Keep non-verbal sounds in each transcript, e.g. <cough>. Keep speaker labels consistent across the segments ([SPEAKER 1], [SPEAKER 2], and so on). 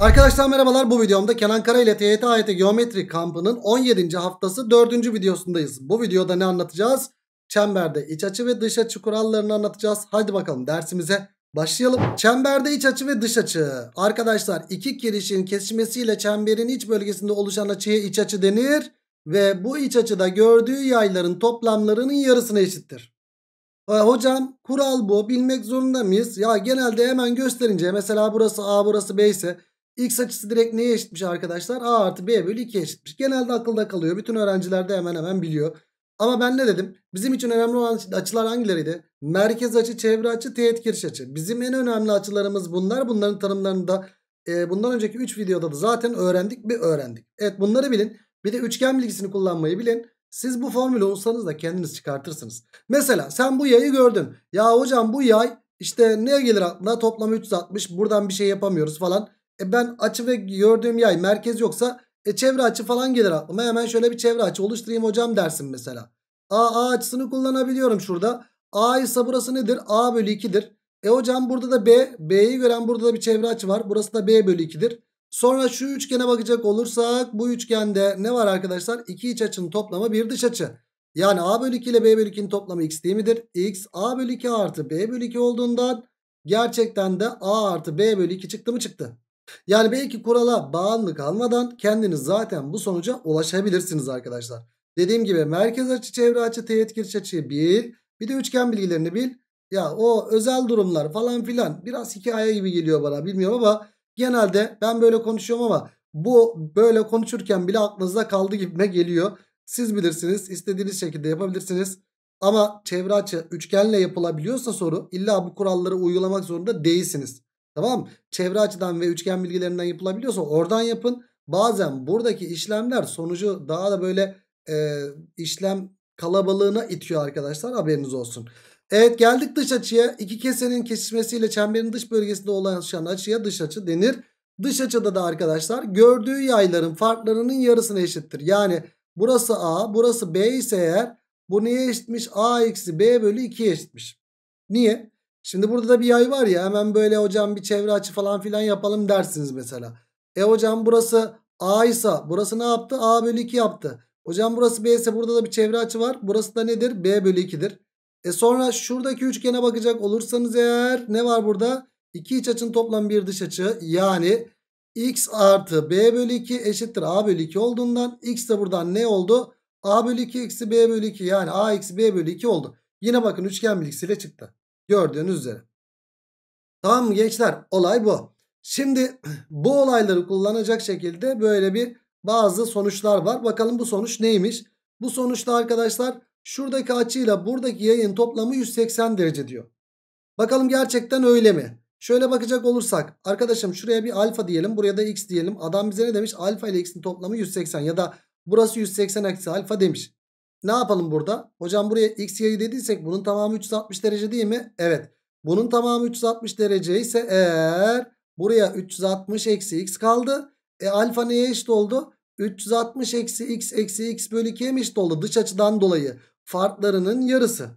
[SPEAKER 1] Arkadaşlar merhabalar bu videomda Kenan Kara ile TYT AYT Geometri kampının 17. haftası 4. videosundayız. Bu videoda ne anlatacağız? Çemberde iç açı ve dış açı kurallarını anlatacağız. Hadi bakalım dersimize başlayalım. Çemberde iç açı ve dış açı. Arkadaşlar iki kirişin kesişmesiyle çemberin iç bölgesinde oluşan açıya iç açı denir. Ve bu iç açıda gördüğü yayların toplamlarının yarısına eşittir. E, hocam kural bu bilmek zorunda mıyız? Ya genelde hemen gösterince mesela burası A burası B ise X açısı direkt neye eşitmiş arkadaşlar? A artı B bölü 2 eşitmiş. Genelde akılda kalıyor. Bütün öğrenciler de hemen hemen biliyor. Ama ben ne dedim? Bizim için önemli olan açılar hangileriydi? Merkez açı, çevre açı, teğet giriş açı. Bizim en önemli açılarımız bunlar. Bunların tanımlarını da e, bundan önceki 3 videoda da zaten öğrendik bir öğrendik. Evet bunları bilin. Bir de üçgen bilgisini kullanmayı bilin. Siz bu formülü olsanız da kendiniz çıkartırsınız. Mesela sen bu yayı gördün. Ya hocam bu yay işte ne gelir aklına? Toplam 360. Buradan bir şey yapamıyoruz falan. E ben açı ve gördüğüm yay merkez yoksa e çevre açı falan gelir aklıma. Hemen şöyle bir çevre açı oluşturayım hocam dersin mesela. A, A açısını kullanabiliyorum şurada. A ise burası nedir? A bölü 2'dir. E hocam burada da B. B'yi gören burada da bir çevre açı var. Burası da B bölü 2'dir. Sonra şu üçgene bakacak olursak bu üçgende ne var arkadaşlar? İki iç açının toplamı bir dış açı. Yani A bölü 2 ile B bölü 2'nin toplamı x değil midir? X A bölü 2 artı B bölü 2 olduğundan gerçekten de A artı B bölü 2 çıktı mı çıktı. Yani belki kurala bağımlı kalmadan kendiniz zaten bu sonuca ulaşabilirsiniz arkadaşlar. Dediğim gibi merkez açı, çevre açı, teğet giriş açıyı bil. Bir de üçgen bilgilerini bil. Ya o özel durumlar falan filan biraz hikaye gibi geliyor bana bilmiyorum ama genelde ben böyle konuşuyorum ama bu böyle konuşurken bile aklınızda kaldı gibime geliyor. Siz bilirsiniz istediğiniz şekilde yapabilirsiniz. Ama çevre açı üçgenle yapılabiliyorsa soru illa bu kuralları uygulamak zorunda değilsiniz. Tamam Çevre açıdan ve üçgen bilgilerinden yapılabiliyorsa oradan yapın. Bazen buradaki işlemler sonucu daha da böyle e, işlem kalabalığına itiyor arkadaşlar haberiniz olsun. Evet geldik dış açıya. İki kesenin kesişmesiyle çemberin dış bölgesinde oluşan açıya dış açı denir. Dış açıda da arkadaşlar gördüğü yayların farklarının yarısına eşittir. Yani burası A burası B ise eğer bu neye eşitmiş? A eksi B bölü 2 eşitmiş. Niye? Şimdi burada da bir yay var ya hemen böyle hocam bir çevre açı falan filan yapalım dersiniz mesela. E hocam burası A ise burası ne yaptı? A bölü 2 yaptı. Hocam burası B ise burada da bir çevre açı var. Burası da nedir? B bölü 2'dir. E sonra şuradaki üçgene bakacak olursanız eğer ne var burada? İki iç açın toplam bir dış açı. Yani x artı b bölü 2 eşittir a bölü 2 olduğundan x de buradan ne oldu? a bölü 2 eksi b bölü 2 yani a eksi b bölü 2 oldu. Yine bakın üçgen bilgisiyle çıktı. Gördüğünüz üzere. Tamam mı gençler? Olay bu. Şimdi <clears throat> bu olayları kullanacak şekilde böyle bir bazı sonuçlar var. Bakalım bu sonuç neymiş? Bu sonuçta arkadaşlar şuradaki açıyla buradaki yayın toplamı 180 derece diyor. Bakalım gerçekten öyle mi? Şöyle bakacak olursak arkadaşım şuraya bir alfa diyelim buraya da x diyelim. Adam bize ne demiş? Alfa ile x'in toplamı 180 ya da burası 180 eksi alfa demiş. Ne yapalım burada? Hocam buraya x yayı dediysek bunun tamamı 360 derece değil mi? Evet. Bunun tamamı 360 derece ise eğer buraya 360 eksi x kaldı. E alfa neye eşit oldu? 360 eksi x eksi x bölü 2'ye mi eşit oldu? Dış açıdan dolayı farklarının yarısı.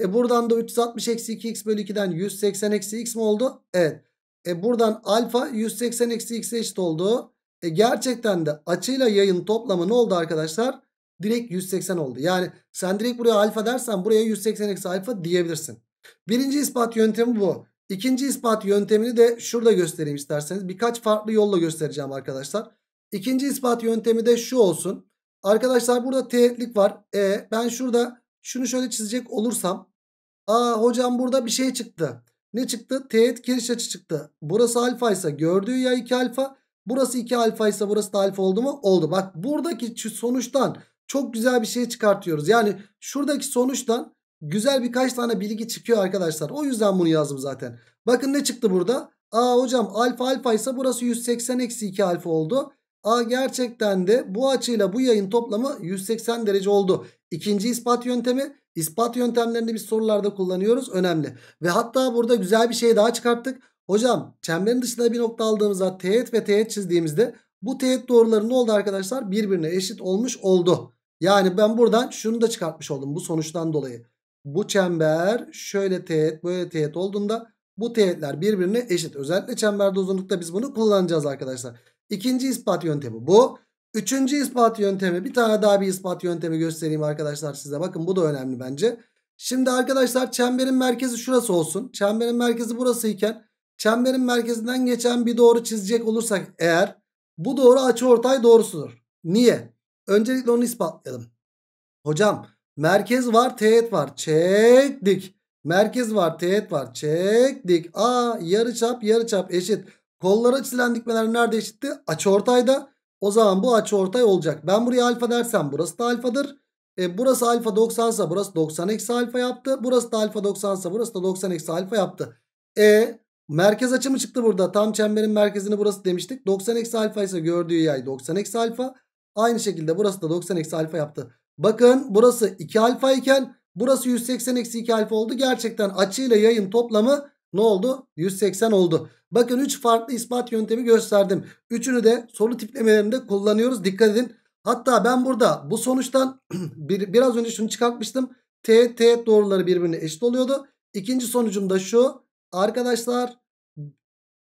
[SPEAKER 1] E buradan da 360 eksi 2x bölü 2'den 180 eksi x mi oldu? Evet. E buradan alfa 180 eksi x'e eşit oldu. E gerçekten de açıyla yayın toplamı ne oldu arkadaşlar? direkt 180 oldu. Yani sen direkt buraya alfa dersen buraya 180 eksi alfa diyebilirsin. Birinci ispat yöntemi bu. İkinci ispat yöntemini de şurada göstereyim isterseniz. Birkaç farklı yolla göstereceğim arkadaşlar. İkinci ispat yöntemi de şu olsun. Arkadaşlar burada teğetlik var. E, ben şurada şunu şöyle çizecek olursam. Aa hocam burada bir şey çıktı. Ne çıktı? Teğet giriş açı çıktı. Burası alfa ise gördüğü ya 2 alfa. Burası 2 alfa ise burası da alfa oldu mu? Oldu. Bak buradaki sonuçtan çok güzel bir şey çıkartıyoruz. Yani şuradaki sonuçtan güzel birkaç tane bilgi çıkıyor arkadaşlar. O yüzden bunu yazdım zaten. Bakın ne çıktı burada? Aa hocam alfa alfa ise burası 180 eksi 2 alfa oldu. A gerçekten de bu açıyla bu yayın toplamı 180 derece oldu. İkinci ispat yöntemi ispat yöntemlerini biz sorularda kullanıyoruz önemli. Ve hatta burada güzel bir şey daha çıkarttık. Hocam çemberin dışında bir nokta aldığımızda teğet ve teğet çizdiğimizde bu teğet doğruları ne oldu arkadaşlar? Birbirine eşit olmuş oldu. Yani ben buradan şunu da çıkartmış oldum bu sonuçtan dolayı. Bu çember şöyle teğet böyle teğet olduğunda bu teğetler birbirine eşit. Özellikle çemberde uzunlukta biz bunu kullanacağız arkadaşlar. İkinci ispat yöntemi bu. Üçüncü ispat yöntemi bir tane daha bir ispat yöntemi göstereyim arkadaşlar size. Bakın bu da önemli bence. Şimdi arkadaşlar çemberin merkezi şurası olsun. Çemberin merkezi burası iken çemberin merkezinden geçen bir doğru çizecek olursak eğer bu doğru açı ortay doğrusudur. Niye? Öncelikle onu ispatlayalım. Hocam merkez var teğet var. Çektik. Merkez var teğet var. Çektik. A yarı çap eşit. Kollara çizilen dikmeler nerede eşitti? ortayda. O zaman bu ortay olacak. Ben buraya alfa dersem burası da alfadır. E, burası alfa 90 ise burası 90 eksi alfa yaptı. Burası da alfa 90 ise burası da 90 eksi alfa yaptı. E merkez açımı çıktı burada. Tam çemberin merkezini burası demiştik. 90 eksi alfa ise gördüğü yay 90 eksi alfa. Aynı şekilde burası da 90 eksi alfa yaptı. Bakın burası 2 alfa iken burası 180 eksi 2 alfa oldu. Gerçekten açıyla yayın toplamı ne oldu? 180 oldu. Bakın 3 farklı ispat yöntemi gösterdim. Üçünü de soru tiplemelerinde kullanıyoruz. Dikkat edin. Hatta ben burada bu sonuçtan <clears throat> bir, biraz önce şunu çıkartmıştım. T, T doğruları birbirine eşit oluyordu. İkinci sonucum da şu. Arkadaşlar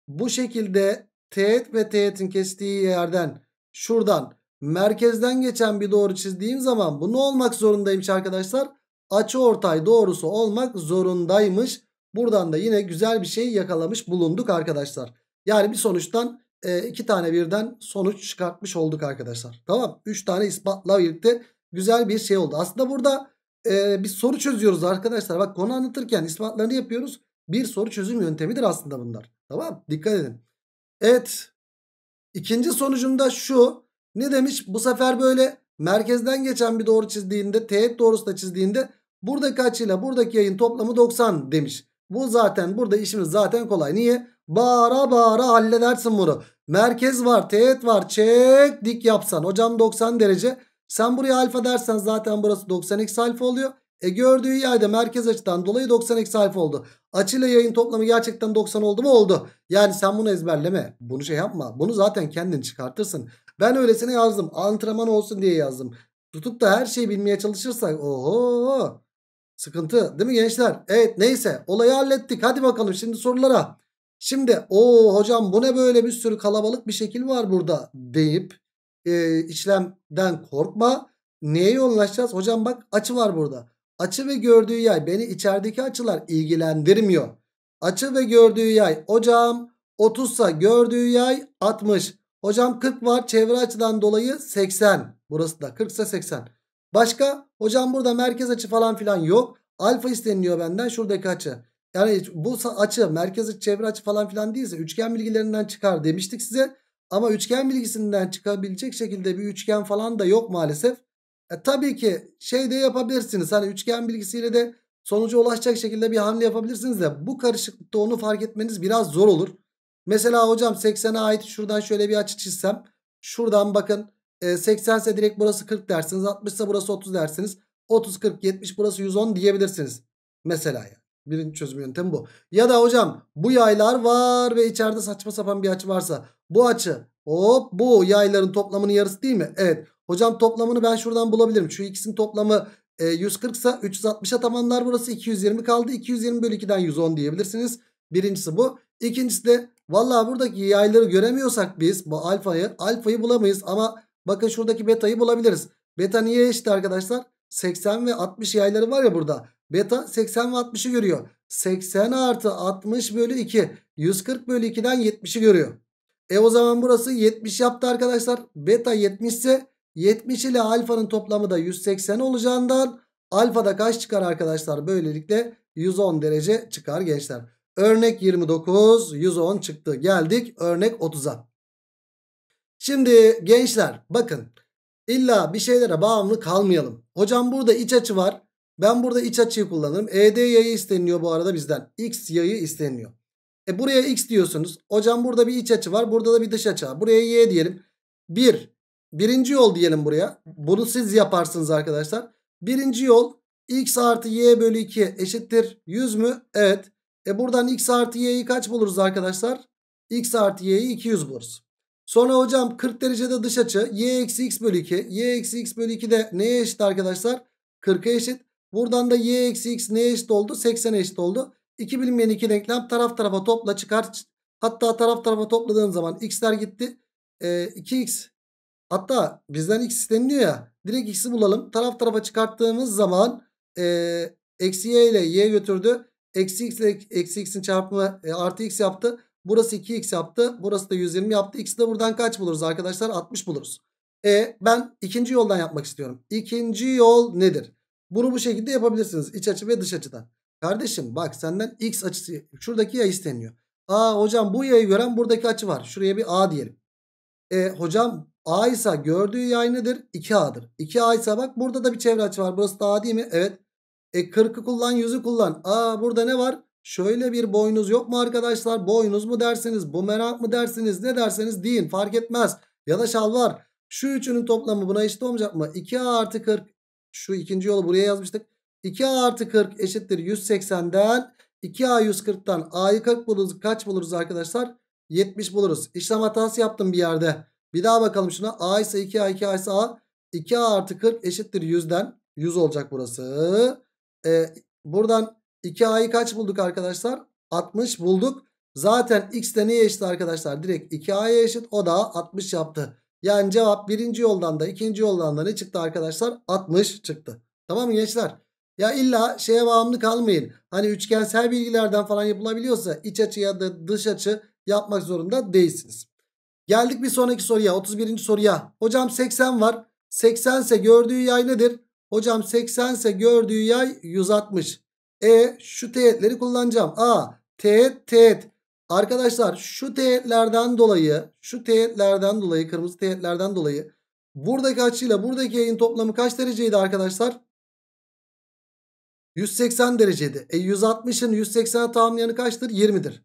[SPEAKER 1] bu şekilde teğet ve teğetin kestiği yerden şuradan merkezden geçen bir doğru çizdiğim zaman bu ne olmak zorundaymış arkadaşlar? Açı ortay doğrusu olmak zorundaymış. Buradan da yine güzel bir şey yakalamış bulunduk arkadaşlar. Yani bir sonuçtan e, iki tane birden sonuç çıkartmış olduk arkadaşlar. Tamam. Üç tane ispatla birlikte güzel bir şey oldu. Aslında burada e, bir soru çözüyoruz arkadaşlar. Bak konu anlatırken ispatlarını yapıyoruz. Bir soru çözüm yöntemidir aslında bunlar. Tamam. Dikkat edin. Evet. İkinci sonucumda şu. Ne demiş? Bu sefer böyle merkezden geçen bir doğru çizdiğinde teğet doğrusu da çizdiğinde buradaki açıyla buradaki yayın toplamı 90 demiş. Bu zaten burada işimiz zaten kolay. Niye? Bağıra bağıra halledersin bunu. Merkez var, teğet var. Çek dik yapsan. Hocam 90 derece. Sen buraya alfa dersen zaten burası 90x alfa oluyor. E gördüğü yayda merkez açıdan dolayı 90x alfa oldu. Açıyla yayın toplamı gerçekten 90 oldu mu? Oldu. Yani sen bunu ezberleme. Bunu şey yapma. Bunu zaten kendin çıkartırsın. Ben öylesine yazdım. Antrenman olsun diye yazdım. Tutup da her şeyi bilmeye çalışırsak oho sıkıntı değil mi gençler? Evet neyse olayı hallettik. Hadi bakalım şimdi sorulara. Şimdi o hocam bu ne böyle bir sürü kalabalık bir şekil var burada deyip e, işlemden korkma. Neye yoğunlaşacağız? Hocam bak açı var burada. Açı ve gördüğü yay beni içerideki açılar ilgilendirmiyor. Açı ve gördüğü yay hocam 30 sa gördüğü yay 60. Hocam 40 var. Çevre açıdan dolayı 80. Burası da 40 ise 80. Başka? Hocam burada merkez açı falan filan yok. Alfa isteniliyor benden şuradaki açı. Yani bu açı merkez açı çevre açı falan filan değilse üçgen bilgilerinden çıkar demiştik size. Ama üçgen bilgisinden çıkabilecek şekilde bir üçgen falan da yok maalesef. E, tabii ki şey de yapabilirsiniz. Hani üçgen bilgisiyle de sonuca ulaşacak şekilde bir hamle yapabilirsiniz de bu karışıklıkta onu fark etmeniz biraz zor olur. Mesela hocam 80'e ait şuradan şöyle bir açı çizsem. Şuradan bakın 80 e, ise direkt burası 40 dersiniz. 60 ise burası 30 dersiniz. 30, 40, 70 burası 110 diyebilirsiniz. Mesela ya. Birinci çözüm yöntemi bu. Ya da hocam bu yaylar var ve içeride saçma sapan bir açı varsa. Bu açı hop bu yayların toplamının yarısı değil mi? Evet. Hocam toplamını ben şuradan bulabilirim. Şu ikisinin toplamı 140 ise 360'a tamamlar burası 220 kaldı. 220 bölü 2'den 110 diyebilirsiniz. Birincisi bu. İkincisi de valla buradaki yayları göremiyorsak biz bu alfayı alfayı bulamayız ama bakın şuradaki betayı bulabiliriz. Beta niye eşit arkadaşlar? 80 ve 60 yayları var ya burada. Beta 80 ve 60'ı görüyor. 80 artı 60 bölü 2. 140 bölü 2'den 70'i görüyor. E o zaman burası 70 yaptı arkadaşlar. Beta 70 ise 70 ile alfanın toplamı da 180 olacağından alfada kaç çıkar arkadaşlar? Böylelikle 110 derece çıkar gençler. Örnek 29 110 çıktı. Geldik örnek 30'a. Şimdi gençler bakın illa bir şeylere bağımlı kalmayalım. Hocam burada iç açı var. Ben burada iç açıyı kullanırım. ED yayı isteniyor bu arada bizden. X yayı isteniyor. E buraya X diyorsunuz. Hocam burada bir iç açı var. Burada da bir dış açı var. Buraya Y diyelim. 1. Bir, birinci yol diyelim buraya. Bunu siz yaparsınız arkadaşlar. Birinci yol X artı Y bölü 2 eşittir 100 mü? Evet. E buradan x artı y'yi kaç buluruz arkadaşlar? x artı y'yi 200 buluruz. Sonra hocam 40 derecede dış açı y eksi x bölü 2. y eksi x bölü 2 de neye eşit arkadaşlar? 40'a eşit. Buradan da y eksi x neye eşit oldu? 80'e eşit oldu. 2 bilinmeyen iki denklem taraf tarafa topla çıkar. Hatta taraf tarafa topladığın zaman x'ler gitti. E, 2x hatta bizden x isteniliyor ya. Direkt x'i bulalım. Taraf tarafa çıkarttığımız zaman e, eksi y ile y götürdü. Eksi x ile eksi x'in çarpımı e, artı x yaptı. Burası 2x yaptı. Burası da 120 yaptı. X'i de buradan kaç buluruz arkadaşlar? 60 buluruz. E, ben ikinci yoldan yapmak istiyorum. İkinci yol nedir? Bunu bu şekilde yapabilirsiniz. İç açı ve dış açıdan. Kardeşim bak senden x açısı şuradaki yay isteniyor. Aa hocam bu yayı gören buradaki açı var. Şuraya bir a diyelim. E, hocam a ise gördüğü yay nedir? 2a'dır. 2a ise bak burada da bir çevre açı var. Burası da a değil mi? Evet. E 40'ı kullan 100'ü kullan. Aa burada ne var? Şöyle bir boynuz yok mu arkadaşlar? Boynuz mu dersiniz? Bumerang mı dersiniz? Ne derseniz deyin fark etmez. Ya da şalvar. Şu üçünün toplamı buna eşit olmayacak mı? 2A artı 40. Şu ikinci yolu buraya yazmıştık. 2A artı 40 eşittir 180'den. 2A 140'tan A'yı 40 buluruz. Kaç buluruz arkadaşlar? 70 buluruz. İşlem hatası yaptım bir yerde. Bir daha bakalım şuna. A ise 2A 2A ise A. 2A artı 40 eşittir 100'den. 100 olacak burası. E, buradan 2a'yı kaç bulduk arkadaşlar? 60 bulduk. Zaten x de neye eşit arkadaşlar? Direkt 2a'ya eşit. O da 60 yaptı. Yani cevap birinci yoldan da ikinci yoldan da ne çıktı arkadaşlar? 60 çıktı. Tamam mı gençler? Ya illa şeye bağımlı kalmayın. Hani üçgensel bilgilerden falan yapılabiliyorsa iç açı ya da dış açı yapmak zorunda değilsiniz. Geldik bir sonraki soruya. 31. soruya. Hocam 80 var. 80 ise gördüğü yay nedir? Hocam 80 ise gördüğü yay 160. E şu teğetleri kullanacağım. A teğet teğet. Arkadaşlar şu teğetlerden dolayı şu teğetlerden dolayı kırmızı teğetlerden dolayı buradaki açıyla buradaki yayın toplamı kaç dereceydi arkadaşlar? 180 dereceydi. E 160'ın 180'e tamamlayanı kaçtır? 20'dir.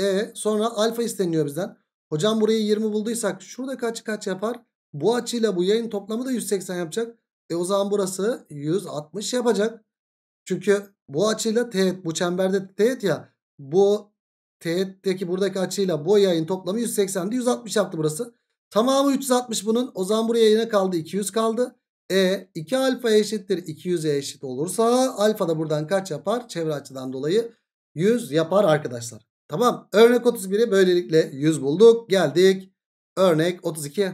[SPEAKER 1] E sonra alfa isteniyor bizden. Hocam burayı 20 bulduysak şuradaki açı kaç yapar? Bu açıyla bu yayın toplamı da 180 yapacak. E o zaman burası 160 yapacak. Çünkü bu açıyla teğet bu çemberde teğet ya bu teğetteki buradaki açıyla bu yayın toplamı 180'di 160 yaptı burası. Tamamı 360 bunun o zaman buraya yine kaldı 200 kaldı. E 2 alfa eşittir 200'e eşit olursa alfa da buradan kaç yapar? Çevre açıdan dolayı 100 yapar arkadaşlar. Tamam örnek 31'i böylelikle 100 bulduk geldik örnek 32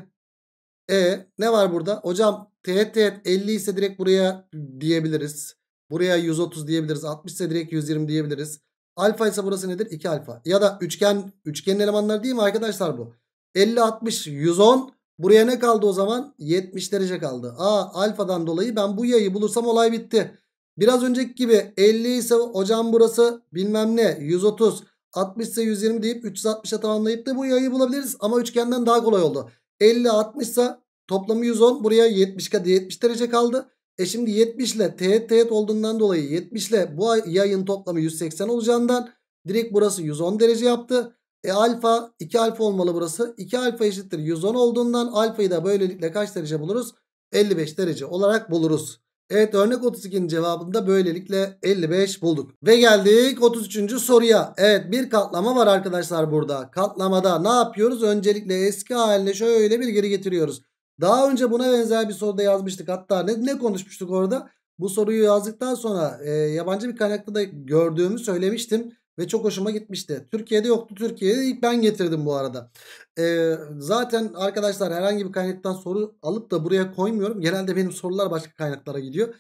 [SPEAKER 1] E ne var burada? Hocam Teğet teğet 50 ise direkt buraya diyebiliriz. Buraya 130 diyebiliriz. 60 ise direkt 120 diyebiliriz. Alfa ise burası nedir? 2 alfa. Ya da üçgen üçgenin elemanları değil mi arkadaşlar bu? 50 60 110 buraya ne kaldı o zaman? 70 derece kaldı. Aa alfadan dolayı ben bu yayı bulursam olay bitti. Biraz önceki gibi 50 ise hocam burası bilmem ne 130 60 ise 120 deyip 360'a tamamlayıp da bu yayı bulabiliriz. Ama üçgenden daha kolay oldu. 50 60 ise Toplamı 110 buraya 70, kadar 70 derece kaldı. E şimdi 70 ile teğet teğet olduğundan dolayı 70 ile bu yayın toplamı 180 olacağından direkt burası 110 derece yaptı. E alfa 2 alfa olmalı burası. 2 alfa eşittir 110 olduğundan alfayı da böylelikle kaç derece buluruz? 55 derece olarak buluruz. Evet örnek 32'nin cevabında böylelikle 55 bulduk. Ve geldik 33. soruya. Evet bir katlama var arkadaşlar burada. Katlamada ne yapıyoruz? Öncelikle eski haline şöyle bir geri getiriyoruz. Daha önce buna benzer bir soruda yazmıştık. Hatta ne, ne konuşmuştuk orada? Bu soruyu yazdıktan sonra e, yabancı bir kaynakta da gördüğümü söylemiştim. Ve çok hoşuma gitmişti. Türkiye'de yoktu. Türkiye'de ilk ben getirdim bu arada. E, zaten arkadaşlar herhangi bir kaynaktan soru alıp da buraya koymuyorum. Genelde benim sorular başka kaynaklara gidiyor.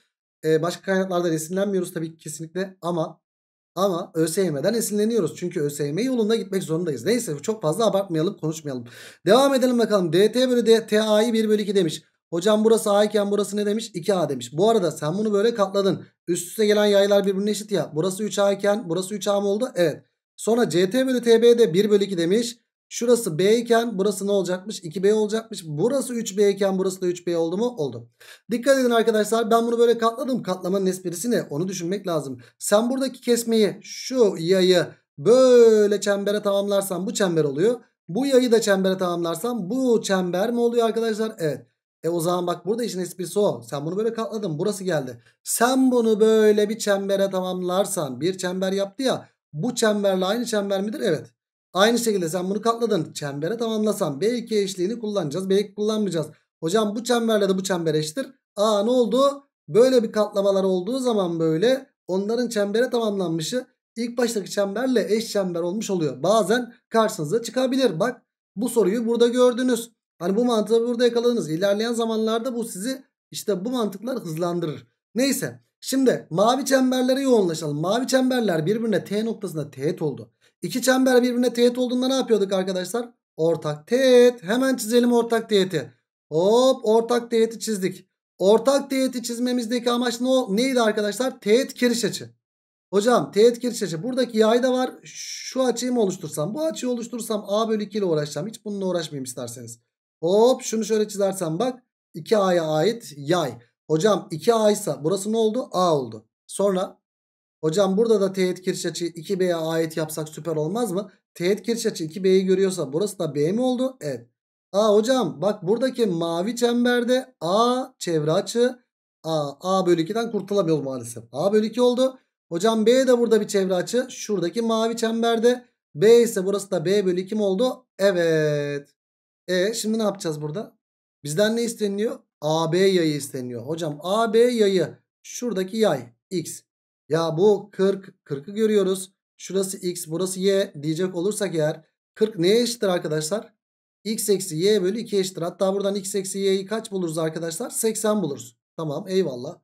[SPEAKER 1] E, başka kaynaklarda resimlenmiyoruz tabii ki kesinlikle. Ama ama ÖSYM'den esinleniyoruz. Çünkü ÖSYM yolunda gitmek zorundayız. Neyse çok fazla abartmayalım konuşmayalım. Devam edelim bakalım. DT bölü TA'yı 1 bölü 2 demiş. Hocam burası A iken burası ne demiş? 2A demiş. Bu arada sen bunu böyle katladın. Üst üste gelen yaylar birbirine eşit ya. Burası 3A iken burası 3A mı oldu? Evet. Sonra CT bölü TB'de 1 bölü 2 demiş. Şurası B iken burası ne olacakmış? 2B olacakmış. Burası 3B iken burası da 3B oldu mu? Oldu. Dikkat edin arkadaşlar ben bunu böyle katladım. Katlamanın esprisi ne? Onu düşünmek lazım. Sen buradaki kesmeyi şu yayı böyle çembere tamamlarsan bu çember oluyor. Bu yayı da çembere tamamlarsan bu çember mi oluyor arkadaşlar? Evet. E o zaman bak burada işin esprisi o. Sen bunu böyle katladın. Burası geldi. Sen bunu böyle bir çembere tamamlarsan bir çember yaptı ya. Bu çemberle aynı çember midir? Evet. Aynı şekilde sen bunu katladın. Çembere tamamlasan B2 eşliğini kullanacağız. B2 kullanmayacağız. Hocam bu çemberle de bu çember eşittir. Aa ne oldu? Böyle bir katlamalar olduğu zaman böyle onların çembere tamamlanmışı ilk baştaki çemberle eş çember olmuş oluyor. Bazen karşınıza çıkabilir. Bak bu soruyu burada gördünüz. Hani bu mantığı burada yakaladınız. İlerleyen zamanlarda bu sizi işte bu mantıklar hızlandırır. Neyse şimdi mavi çemberlere yoğunlaşalım. Mavi çemberler birbirine T noktasında teğet oldu. İki çember birbirine teğet olduğunda ne yapıyorduk arkadaşlar? Ortak teğet. Hemen çizelim ortak teğeti. Hop ortak teğeti çizdik. Ortak teğeti çizmemizdeki amaç ne, neydi arkadaşlar? Teğet kiriş açı. Hocam teğet kiriş açı. Buradaki yay da var. Şu açıyı mı oluştursam? Bu açıyı oluştursam A bölü 2 ile uğraşacağım. Hiç bununla uğraşmayayım isterseniz. Hop şunu şöyle çizersem bak. 2A'ya ait yay. Hocam 2A ise burası ne oldu? A oldu. Sonra Hocam burada da teğet kiriş açı 2B'ye ait yapsak süper olmaz mı? Teğet kiriş açı 2B'yi görüyorsa burası da B mi oldu? Evet. Aa hocam bak buradaki mavi çemberde A çevre açı A, A bölü 2'den kurtulamıyor maalesef. A bölü 2 oldu. Hocam B de burada bir çevre açı. Şuradaki mavi çemberde B ise burası da B bölü 2 mi oldu? Evet. E şimdi ne yapacağız burada? Bizden ne isteniyor? AB yayı isteniyor. Hocam AB yayı şuradaki yay x. Ya bu 40. 40'ı görüyoruz. Şurası x burası y diyecek olursak eğer 40 neye eşittir arkadaşlar? x eksi y bölü 2 eşittir. Hatta buradan x eksi y'yi kaç buluruz arkadaşlar? 80 buluruz. Tamam eyvallah.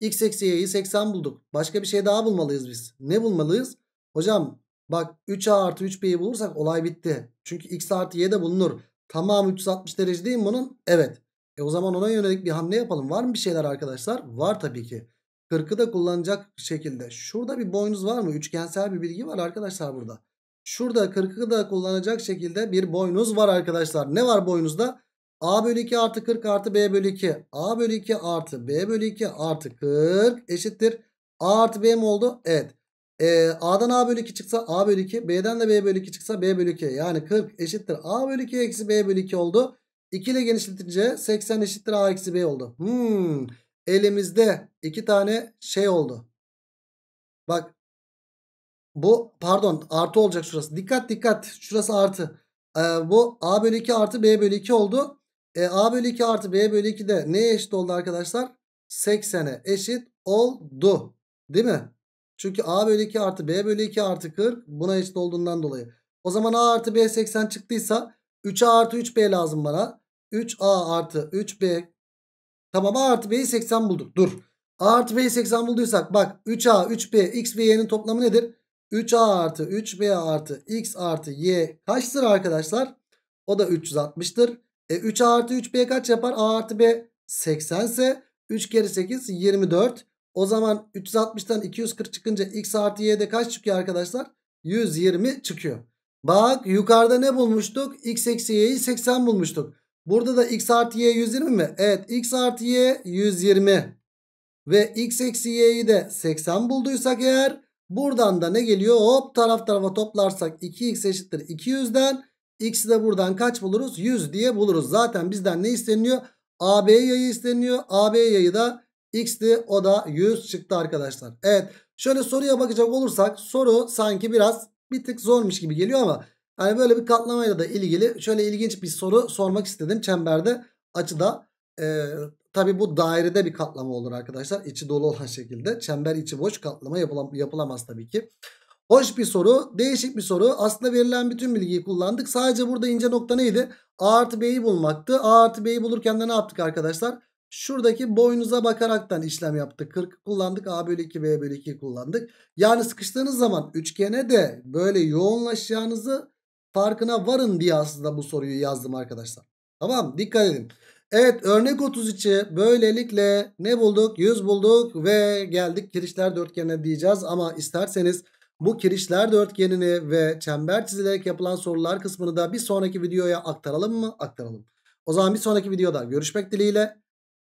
[SPEAKER 1] x eksi y'yi 80 bulduk. Başka bir şey daha bulmalıyız biz. Ne bulmalıyız? Hocam bak 3a artı 3b'yi bulursak olay bitti. Çünkü x artı y de bulunur. Tamam 360 derece değil mi bunun? Evet. E o zaman ona yönelik bir hamle yapalım. Var mı bir şeyler arkadaşlar? Var tabii ki. 40'ı da kullanacak şekilde. Şurada bir boynuz var mı? Üçgensel bir bilgi var arkadaşlar burada. Şurada 40'ı da kullanacak şekilde bir boynuz var arkadaşlar. Ne var boynuzda? A bölü 2 artı 40 artı B bölü 2. A bölü 2 artı B bölü 2 artı 40 eşittir. A artı B mi oldu? Evet. Ee, A'dan A bölü 2 çıksa A bölü 2. B'den de B bölü 2 çıksa B bölü 2. Yani 40 eşittir. A bölü 2 eksi B bölü 2 oldu. 2 ile genişletince 80 eşittir A eksi B oldu. Hmm elimizde iki tane şey oldu. Bak bu pardon artı olacak şurası. Dikkat dikkat şurası artı. Ee, bu a bölü 2 artı b bölü 2 oldu. E, a bölü 2 artı b bölü 2 de neye eşit oldu arkadaşlar? 80'e eşit oldu. Değil mi? Çünkü a bölü 2 artı b bölü 2 artı 40 buna eşit olduğundan dolayı. O zaman a artı b 80 çıktıysa 3a artı 3b lazım bana. 3a artı 3b Tamam A artı B'yi 80 bulduk. Dur. A artı B'yi 80 bulduysak bak 3A, 3B, X ve Y'nin toplamı nedir? 3A artı 3B artı X artı Y kaçtır arkadaşlar? O da 360'tır. E 3A artı 3B kaç yapar? A artı B 80 ise 3 kere 8 24. O zaman 360'tan 240 çıkınca X artı Y'de kaç çıkıyor arkadaşlar? 120 çıkıyor. Bak yukarıda ne bulmuştuk? X eksi Y'yi 80 bulmuştuk. Burada da x artı y 120 mi? Evet x artı y 120 ve x eksi y'yi de 80 bulduysak eğer buradan da ne geliyor? Hop taraf tarafa toplarsak 2x eşittir 200'den x'i de buradan kaç buluruz? 100 diye buluruz. Zaten bizden ne isteniyor? AB yayı isteniyor. AB yayı da x'ti o da 100 çıktı arkadaşlar. Evet şöyle soruya bakacak olursak soru sanki biraz bir tık zormuş gibi geliyor ama yani böyle bir katlamayla da ilgili şöyle ilginç bir soru sormak istedim. Çemberde açıda e, tabi bu dairede bir katlama olur arkadaşlar. İçi dolu olan şekilde. Çember içi boş katlama yapılam yapılamaz tabii ki. Hoş bir soru. Değişik bir soru. Aslında verilen bütün bilgiyi kullandık. Sadece burada ince nokta neydi? A artı B'yi bulmaktı. A artı B'yi bulurken de ne yaptık arkadaşlar? Şuradaki boynuza bakaraktan işlem yaptık. 40 kullandık. A bölü 2 B bölü 2 kullandık. Yani sıkıştığınız zaman üçgene de böyle yoğunlaşacağınızı farkına varın diye aslında bu soruyu yazdım arkadaşlar. Tamam dikkat edin. Evet örnek 32 böylelikle ne bulduk? 100 bulduk ve geldik kirişler dörtgenine diyeceğiz ama isterseniz bu kirişler dörtgenini ve çember çizilerek yapılan sorular kısmını da bir sonraki videoya aktaralım mı? Aktaralım. O zaman bir sonraki videoda görüşmek dileğiyle.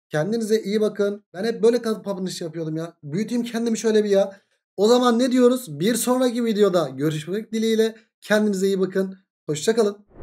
[SPEAKER 1] Kendinize iyi bakın. Ben hep böyle kapanış yapıyordum ya. Büyüteyim kendimi şöyle bir ya. O zaman ne diyoruz? Bir sonraki videoda görüşmek dileğiyle. Kendinize iyi bakın. Hoşçakalın.